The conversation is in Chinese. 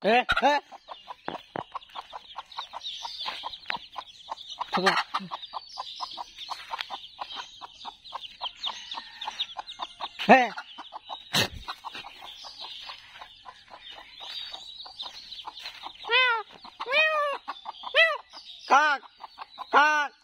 哎哎，看，哎，喵，喵，喵，看，看。